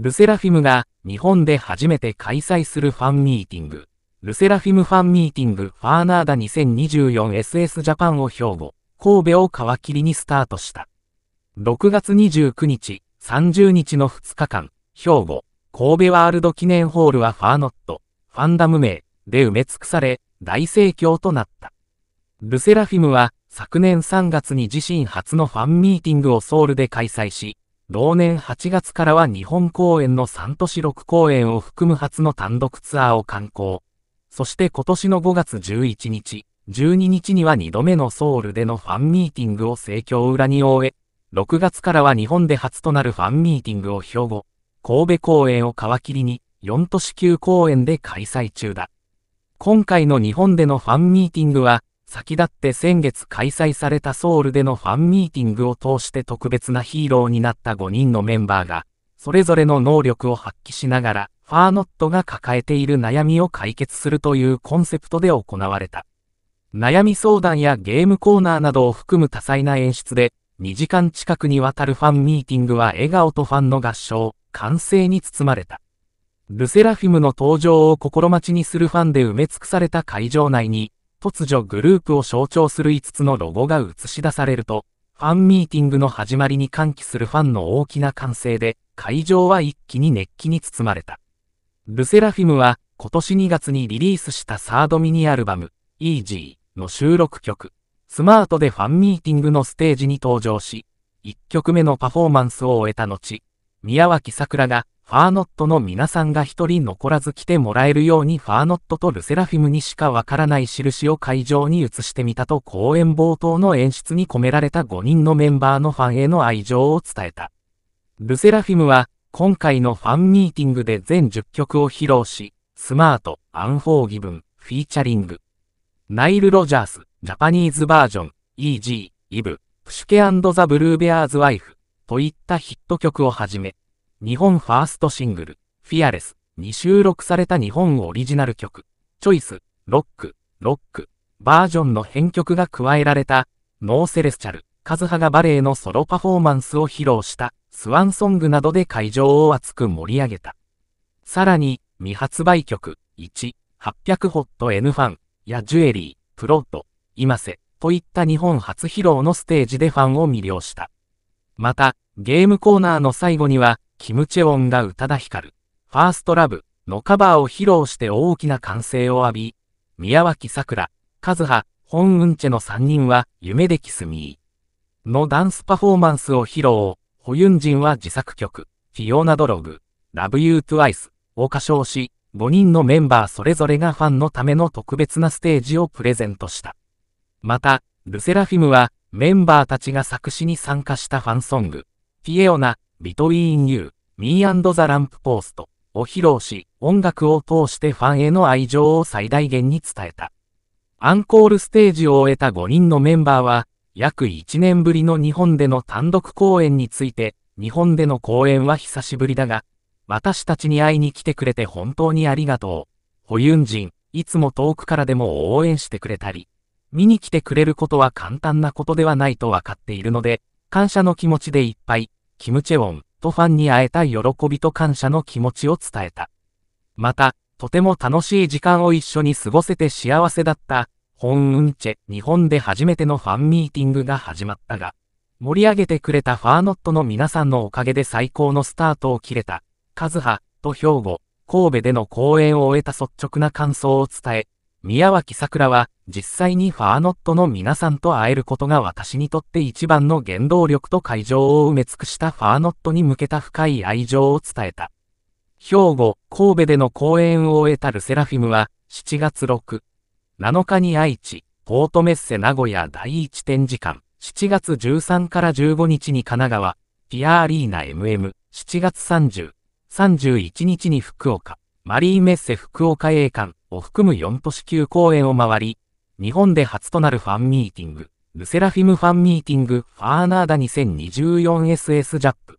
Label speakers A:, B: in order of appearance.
A: ルセラフィムが日本で初めて開催するファンミーティング、ルセラフィムファンミーティングファーナーダ 2024SS ジャパンを兵庫、神戸を皮切りにスタートした。6月29日、30日の2日間、兵庫、神戸ワールド記念ホールはファーノット、ファンダム名で埋め尽くされ、大盛況となった。ルセラフィムは昨年3月に自身初のファンミーティングをソウルで開催し、同年8月からは日本公演の3都市6公演を含む初の単独ツアーを観光。そして今年の5月11日、12日には2度目のソウルでのファンミーティングを盛況裏に終え、6月からは日本で初となるファンミーティングを兵庫、神戸公演を皮切りに、4都市9公演で開催中だ。今回の日本でのファンミーティングは、先立って先月開催されたソウルでのファンミーティングを通して特別なヒーローになった5人のメンバーが、それぞれの能力を発揮しながら、ファーノットが抱えている悩みを解決するというコンセプトで行われた。悩み相談やゲームコーナーなどを含む多彩な演出で、2時間近くにわたるファンミーティングは笑顔とファンの合唱、歓声に包まれた。ルセラフィムの登場を心待ちにするファンで埋め尽くされた会場内に、突如グループを象徴する5つのロゴが映し出されると、ファンミーティングの始まりに歓喜するファンの大きな歓声で、会場は一気に熱気に包まれた。ルセラフィムは、今年2月にリリースしたサードミニアルバム、Easy の収録曲、スマートでファンミーティングのステージに登場し、1曲目のパフォーマンスを終えた後、宮脇桜がファーノットの皆さんが一人残らず来てもらえるようにファーノットとルセラフィムにしかわからない印を会場に移してみたと公演冒頭の演出に込められた5人のメンバーのファンへの愛情を伝えた。ルセラフィムは今回のファンミーティングで全10曲を披露し、スマート、アンフォーギブン、フィーチャリング、ナイル・ロジャース、ジャパニーズバージョン、EG、イブ、プシュケザ・ブルーベアーズ・ワイフといったヒット曲をはじめ、日本ファーストシングル、フィアレスに収録された日本オリジナル曲、チョイス、ロック、ロック、バージョンの編曲が加えられた、ノーセレスチャル、カズハがバレエのソロパフォーマンスを披露した、スワンソングなどで会場を熱く盛り上げた。さらに、未発売曲、1、800ホット N ファン、やジュエリー、プロット、今瀬、といった日本初披露のステージでファンを魅了した。また、ゲームコーナーの最後には、キム・チェウォンが宇多田ヒカル、ファーストラブのカバーを披露して大きな歓声を浴び、宮脇桜、カズハ、ホン・ウンチェの3人は夢でキスミーのダンスパフォーマンスを披露、ホユンジンは自作曲、フィオナドログ、ラブユートゥアイスを歌唱し、5人のメンバーそれぞれがファンのための特別なステージをプレゼントした。また、ルセラフィムはメンバーたちが作詞に参加したファンソング、フィエオナ Between You, Me and the Lamp Post を披露し、音楽を通してファンへの愛情を最大限に伝えた。アンコールステージを終えた5人のメンバーは、約1年ぶりの日本での単独公演について、日本での公演は久しぶりだが、私たちに会いに来てくれて本当にありがとう。保ユンジン、いつも遠くからでも応援してくれたり、見に来てくれることは簡単なことではないとわかっているので、感謝の気持ちでいっぱいキム・チェウォンとファンに会えた喜びと感謝の気持ちを伝えた。また、とても楽しい時間を一緒に過ごせて幸せだった、ホン・ウンチェ、日本で初めてのファンミーティングが始まったが、盛り上げてくれたファーノットの皆さんのおかげで最高のスタートを切れた、カズハ、と兵庫、神戸での公演を終えた率直な感想を伝え、宮脇桜は実際にファーノットの皆さんと会えることが私にとって一番の原動力と会場を埋め尽くしたファーノットに向けた深い愛情を伝えた。兵庫、神戸での公演を終えたルセラフィムは7月6、7日に愛知、ポートメッセ名古屋第一展示館、7月13から15日に神奈川、ピアアリーナ MM、7月30、31日に福岡、マリーメッセ福岡 A 館、を含む4都市級公演を回り、日本で初となるファンミーティング、ルセラフィムファンミーティング、ファーナーダ 2024SS ジャップ